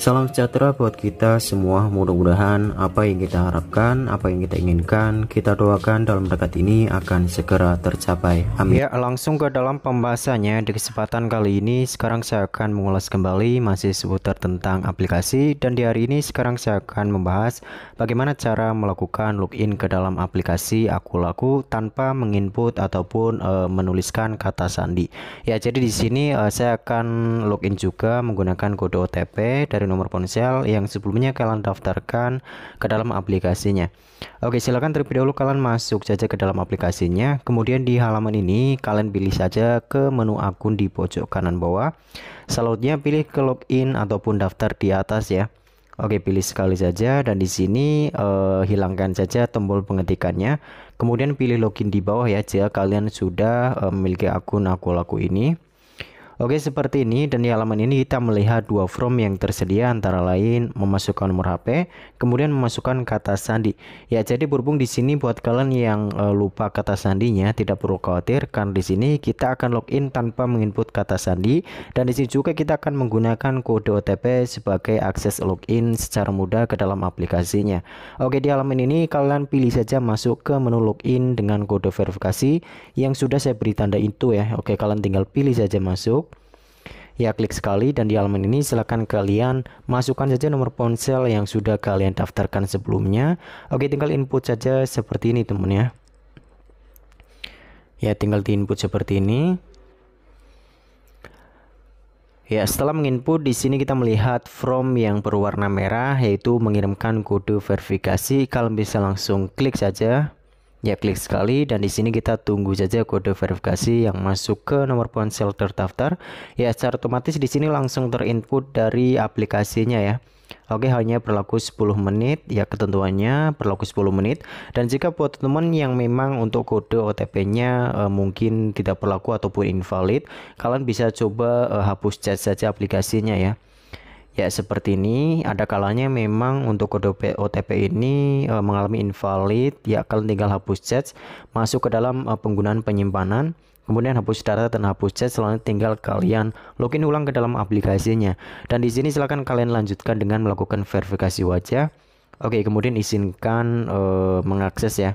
Salam sejahtera buat kita semua. Mudah-mudahan apa yang kita harapkan, apa yang kita inginkan, kita doakan dalam dekat ini akan segera tercapai. Amin. Ya, langsung ke dalam pembahasannya di kesempatan kali ini. Sekarang saya akan mengulas kembali masih seputar tentang aplikasi dan di hari ini sekarang saya akan membahas bagaimana cara melakukan login ke dalam aplikasi Aku Laku tanpa menginput ataupun uh, menuliskan kata sandi. Ya, jadi di sini uh, saya akan login juga menggunakan kode OTP dari dari nomor ponsel yang sebelumnya kalian daftarkan ke dalam aplikasinya. Oke, silakan terlebih dahulu kalian masuk saja ke dalam aplikasinya. Kemudian di halaman ini kalian pilih saja ke menu akun di pojok kanan bawah. Selanjutnya pilih ke login ataupun daftar di atas ya. Oke, pilih sekali saja dan di sini eh, hilangkan saja tombol pengetikannya. Kemudian pilih login di bawah ya jika kalian sudah eh, memiliki akun aku laku ini. Oke seperti ini dan di halaman ini kita melihat dua form yang tersedia antara lain memasukkan nomor HP kemudian memasukkan kata sandi. Ya jadi berhubung di sini buat kalian yang e, lupa kata sandinya tidak perlu khawatir kan di sini kita akan login tanpa menginput kata sandi dan di sini juga kita akan menggunakan kode OTP sebagai akses login secara mudah ke dalam aplikasinya. Oke di halaman ini kalian pilih saja masuk ke menu login dengan kode verifikasi yang sudah saya beri tanda itu ya. Oke kalian tinggal pilih saja masuk Ya klik sekali dan di halaman ini silahkan kalian masukkan saja nomor ponsel yang sudah kalian daftarkan sebelumnya. Oke tinggal input saja seperti ini teman ya. Ya tinggal di input seperti ini. Ya, setelah menginput di sini kita melihat from yang berwarna merah yaitu mengirimkan kode verifikasi. Kalian bisa langsung klik saja. Ya klik sekali dan di sini kita tunggu saja kode verifikasi yang masuk ke nomor ponsel terdaftar. Ya secara otomatis di sini langsung terinput dari aplikasinya ya. Oke hanya berlaku 10 menit ya ketentuannya berlaku 10 menit dan jika buat teman yang memang untuk kode OTP-nya e, eh, mungkin tidak berlaku ataupun invalid kalian bisa coba e, hapus chat saja aplikasinya ya. Ya seperti ini, ada kalanya memang untuk kode OTP ini e, mengalami invalid, ya kalian tinggal hapus chat, masuk ke dalam e, penggunaan penyimpanan, kemudian hapus data dan hapus chat, selanjutnya tinggal kalian login ulang ke dalam aplikasinya. Dan di sini silahkan kalian lanjutkan dengan melakukan verifikasi wajah. Oke, kemudian izinkan e, mengakses ya.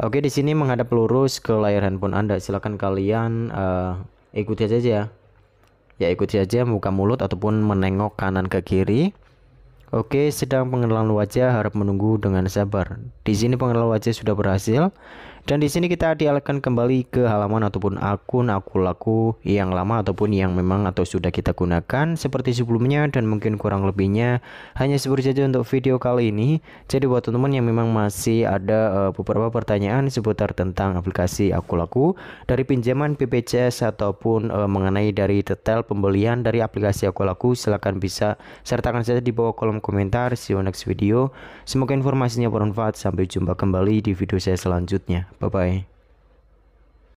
Oke, di sini menghadap lurus ke layar handphone Anda. silahkan kalian ikuti saja ya ya ikuti saja buka mulut ataupun menengok kanan ke kiri Oke, sedang pengenalan wajah harap menunggu dengan sabar. Di sini pengenalan wajah sudah berhasil. Dan di sini kita dialihkan kembali ke halaman ataupun akun aku laku yang lama ataupun yang memang atau sudah kita gunakan seperti sebelumnya dan mungkin kurang lebihnya hanya seperti saja untuk video kali ini. Jadi buat teman-teman yang memang masih ada eh, beberapa pertanyaan seputar tentang aplikasi aku laku dari pinjaman PPCS ataupun eh, mengenai dari detail pembelian dari aplikasi aku laku silahkan bisa sertakan saja di bawah kolom komentar. See you next video. Semoga informasinya bermanfaat. Sampai jumpa kembali di video saya selanjutnya. 拜拜。